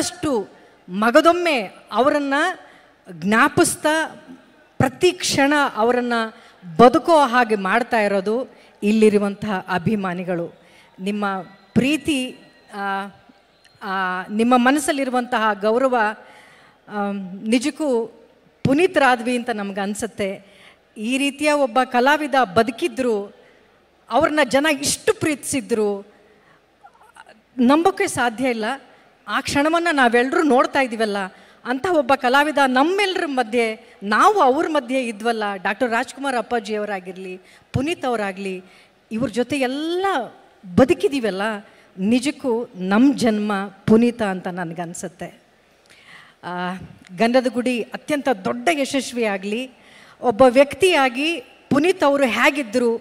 ಅಷ್ಟು ಮಗದೊಮ್ಮೆ ಅವರನ್ನು ಜ್ಞಾಪಿಸ್ತಾ ಪ್ರತಿ ಕ್ಷಣ ಅವರನ್ನು ಬದುಕೋ ಹಾಗೆ ಮಾಡ್ತಾ ಇರೋದು ಇಲ್ಲಿರುವಂತಹ ಅಭಿಮಾನಿಗಳು ನಿಮ್ಮ ಪ್ರೀತಿ ನಿಮ್ಮ ಮನಸ್ಸಲ್ಲಿರುವಂತಹ ಗೌರವ ನಿಜಕ್ಕೂ ಪುನೀತರಾದ್ವಿ ಅಂತ ನಮ್ಗೆ ಅನಿಸುತ್ತೆ ಈ ರೀತಿಯ ಒಬ್ಬ ಕಲಾವಿದ ಬದುಕಿದ್ರು ಅವ್ರನ್ನ ಜನ ಇಷ್ಟು ಪ್ರೀತಿಸಿದ್ರು ನಂಬೋಕೆ ಸಾಧ್ಯ ಇಲ್ಲ ಆ ಕ್ಷಣವನ್ನು ನಾವೆಲ್ಲರೂ ನೋಡ್ತಾ ಇದ್ದೀವಲ್ಲ ಅಂತ ಒಬ್ಬ ಕಲಾವಿದ ನಮ್ಮೆಲ್ಲರ ಮಧ್ಯೆ ನಾವು ಅವ್ರ ಮಧ್ಯೆ ಇದ್ವಲ್ಲ ಡಾಕ್ಟರ್ ರಾಜ್ಕುಮಾರ್ ಅಪ್ಪಾಜಿಯವರಾಗಿರಲಿ ಪುನೀತ್ ಅವರಾಗಲಿ ಇವ್ರ ಜೊತೆ ಎಲ್ಲ ಬದುಕಿದ್ದೀವಲ್ಲ ನಿಜಕ್ಕೂ ನಮ್ಮ ಜನ್ಮ ಪುನೀತ ಅಂತ ನನಗನ್ಸುತ್ತೆ ಗಂಧದ ಗುಡಿ ಅತ್ಯಂತ ದೊಡ್ಡ ಯಶಸ್ವಿಯಾಗಲಿ ಒಬ್ಬ ವ್ಯಕ್ತಿಯಾಗಿ ಪುನೀತ್ ಅವರು ಹೇಗಿದ್ದರು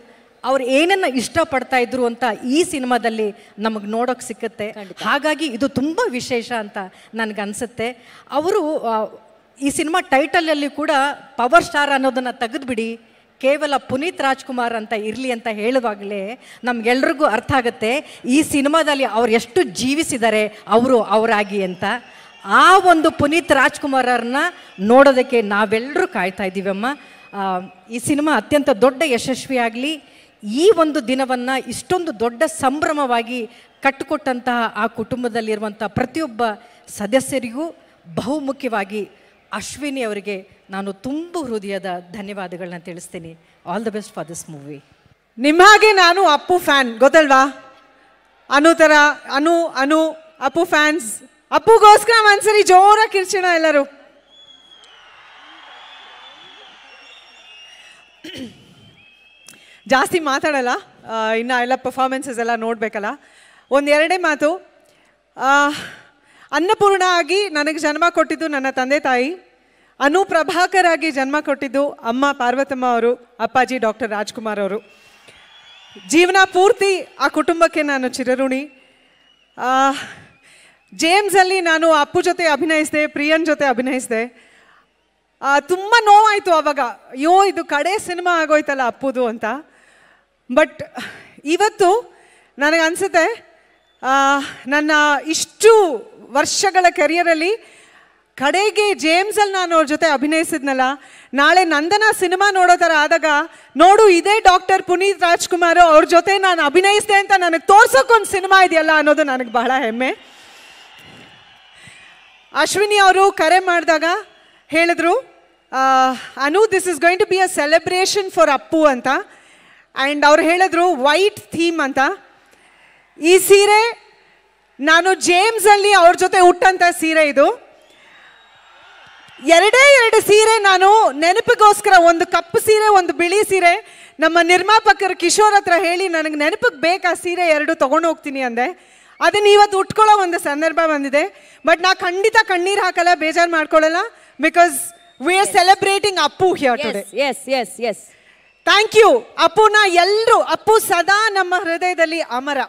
ಅವ್ರು ಏನನ್ನ ಇಷ್ಟಪಡ್ತಾ ಇದ್ರು ಅಂತ ಈ ಸಿನಿಮಾದಲ್ಲಿ ನಮಗೆ ನೋಡೋಕೆ ಸಿಕ್ಕುತ್ತೆ ಹಾಗಾಗಿ ಇದು ತುಂಬ ವಿಶೇಷ ಅಂತ ನನಗನ್ಸುತ್ತೆ ಅವರು ಈ ಸಿನಿಮಾ ಟೈಟಲಲ್ಲಿ ಕೂಡ ಪವರ್ ಸ್ಟಾರ್ ಅನ್ನೋದನ್ನು ತೆಗೆದುಬಿಡಿ ಕೇವಲ ಪುನೀತ್ ರಾಜ್ಕುಮಾರ್ ಅಂತ ಇರಲಿ ಅಂತ ಹೇಳುವಾಗಲೇ ನಮ್ಗೆಲ್ರಿಗೂ ಅರ್ಥ ಆಗುತ್ತೆ ಈ ಸಿನಿಮಾದಲ್ಲಿ ಅವ್ರು ಎಷ್ಟು ಜೀವಿಸಿದ್ದಾರೆ ಅವರು ಅವರಾಗಿ ಅಂತ ಆ ಒಂದು ಪುನೀತ್ ರಾಜ್ಕುಮಾರನ್ನ ನೋಡೋದಕ್ಕೆ ನಾವೆಲ್ಲರೂ ಕಾಯ್ತಾ ಇದ್ದೀವಮ್ಮ ಈ ಸಿನಿಮಾ ಅತ್ಯಂತ ದೊಡ್ಡ ಯಶಸ್ವಿಯಾಗಲಿ ಈ ಒಂದು ದಿನವನ್ನು ಇಷ್ಟೊಂದು ದೊಡ್ಡ ಸಂಭ್ರಮವಾಗಿ ಕಟ್ಟಿಕೊಟ್ಟಂತಹ ಆ ಕುಟುಂಬದಲ್ಲಿರುವಂಥ ಪ್ರತಿಯೊಬ್ಬ ಸದಸ್ಯರಿಗೂ ಬಹುಮುಖ್ಯವಾಗಿ ಅಶ್ವಿನಿ ಅವರಿಗೆ ನಾನು ತುಂಬ ಹೃದಯದ ಧನ್ಯವಾದಗಳನ್ನ ತಿಳಿಸ್ತೀನಿ all the best for this movie ನಿಮ್ಮ ಹಾಗೆ ನಾನು ಅಪ್ಪು ಫ್ಯಾನ್ ಗೊತ್ತಲ್ವಾ ಅನು ಥರ ಅನು ಅನು ಅಪ್ಪು ಫ್ಯಾನ್ಸ್ ಅಪ್ಪುಗೋಸ್ಕರ ಒಂದ್ಸರಿ ಜೋರ ಕಿರ್ಚಣ ಎಲ್ಲರೂ ಜಾಸ್ತಿ ಮಾತಾಡಲ್ಲ ಇನ್ನು ಎಲ್ಲ ಪರ್ಫಾರ್ಮೆನ್ಸಸ್ ಎಲ್ಲ ನೋಡಬೇಕಲ್ಲ ಒಂದೆರಡೇ ಮಾತು ಅನ್ನಪೂರ್ಣ ಆಗಿ ನನಗೆ ಜನ್ಮ ಕೊಟ್ಟಿದ್ದು ನನ್ನ ತಂದೆ ತಾಯಿ ಅನುಪ್ರಭಾಕರಾಗಿ ಆಗಿ ಜನ್ಮ ಕೊಟ್ಟಿದ್ದು ಅಮ್ಮ ಪಾರ್ವತಮ್ಮ ಅವರು ಅಪ್ಪಾಜಿ ಡಾಕ್ಟರ್ ರಾಜ್ಕುಮಾರ್ ಅವರು ಜೀವನ ಪೂರ್ತಿ ಆ ಕುಟುಂಬಕ್ಕೆ ನಾನು ಚಿರಋಣಿ ಜೇಮ್ಸಲ್ಲಿ ನಾನು ಅಪ್ಪು ಜೊತೆ ಅಭಿನಯಿಸಿದೆ ಪ್ರಿಯನ್ ಜೊತೆ ಅಭಿನಯಿಸಿದೆ ತುಂಬ ನೋವಾಯಿತು ಆವಾಗ ಅಯ್ಯೋ ಇದು ಕಡೆ ಸಿನಿಮಾ ಆಗೋಯ್ತಲ್ಲ ಅಪ್ಪುದು ಅಂತ ಬಟ್ ಇವತ್ತು ನನಗೆ ಅನಿಸುತ್ತೆ ನನ್ನ ಇಷ್ಟು ವರ್ಷಗಳ ಕೆರಿಯರಲ್ಲಿ ಕಡೆಗೆ ಜೇಮ್ಸಲ್ಲಿ ನಾನು ಅವ್ರ ಜೊತೆ ಅಭಿನಯಿಸಿದ್ನಲ್ಲ ನಾಳೆ ನಂದನ ಸಿನಿಮಾ ನೋಡೋ ಥರ ಆದಾಗ ನೋಡು ಇದೇ ಡಾಕ್ಟರ್ ಪುನೀತ್ ರಾಜ್ಕುಮಾರ್ ಅವ್ರ ಜೊತೆ ನಾನು ಅಭಿನಯಿಸಿದೆ ಅಂತ ನನಗೆ ತೋರ್ಸೋಕ್ಕೊಂದು ಸಿನಿಮಾ ಇದೆಯಲ್ಲ ಅನ್ನೋದು ನನಗೆ ಬಹಳ ಹೆಮ್ಮೆ ಅಶ್ವಿನಿ ಅವರು ಕರೆ ಮಾಡಿದಾಗ ಹೇಳಿದ್ರು Anu this is going to be a celebration for Appu ಅಂತ ಆ್ಯಂಡ್ ಅವ್ರು ಹೇಳಿದ್ರು ವೈಟ್ ಥೀಮ್ ಅಂತ ಈ ಸೀರೆ ನಾನು ಜೇಮ್ಸಲ್ಲಿ ಅವ್ರ ಜೊತೆ ಹುಟ್ಟಂಥ ಸೀರೆ ಇದು ಎರಡೇ ಎರಡು ಸೀರೆ ನಾನು ನೆನಪಿಗೋಸ್ಕರ ಒಂದು ಕಪ್ಪು ಸೀರೆ ಒಂದು ಬಿಳಿ ಸೀರೆ ನಮ್ಮ ನಿರ್ಮಾಪಕರು ಕಿಶೋರ್ ಹತ್ರ ಹೇಳಿ ನನಗೆ ನೆನಪಿಗೆ ಬೇಕಾ ಸೀರೆ ಎರಡು ತೊಗೊಂಡು ಹೋಗ್ತೀನಿ ಅಂದೆ ಅದನ್ನು ಇವತ್ತು ಉಟ್ಕೊಳ್ಳೋ ಒಂದು ಸಂದರ್ಭ ಬಂದಿದೆ ಬಟ್ ನಾ ಖಂಡಿತ ಕಣ್ಣೀರು ಹಾಕಲ್ಲ ಬೇಜಾರು ಮಾಡ್ಕೊಳ್ಳಲ್ಲ because we are celebrating Appu here today yes yes yes thank you ಅಪ್ಪುನ ಎಲ್ಲರೂ ಅಪ್ಪು ಸದಾ ನಮ್ಮ ಹೃದಯದಲ್ಲಿ ಅಮರ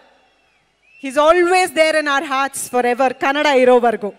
is always there in our hearts forever ಎವರ್ ಕನ್ನಡ ಇರೋವರೆಗೂ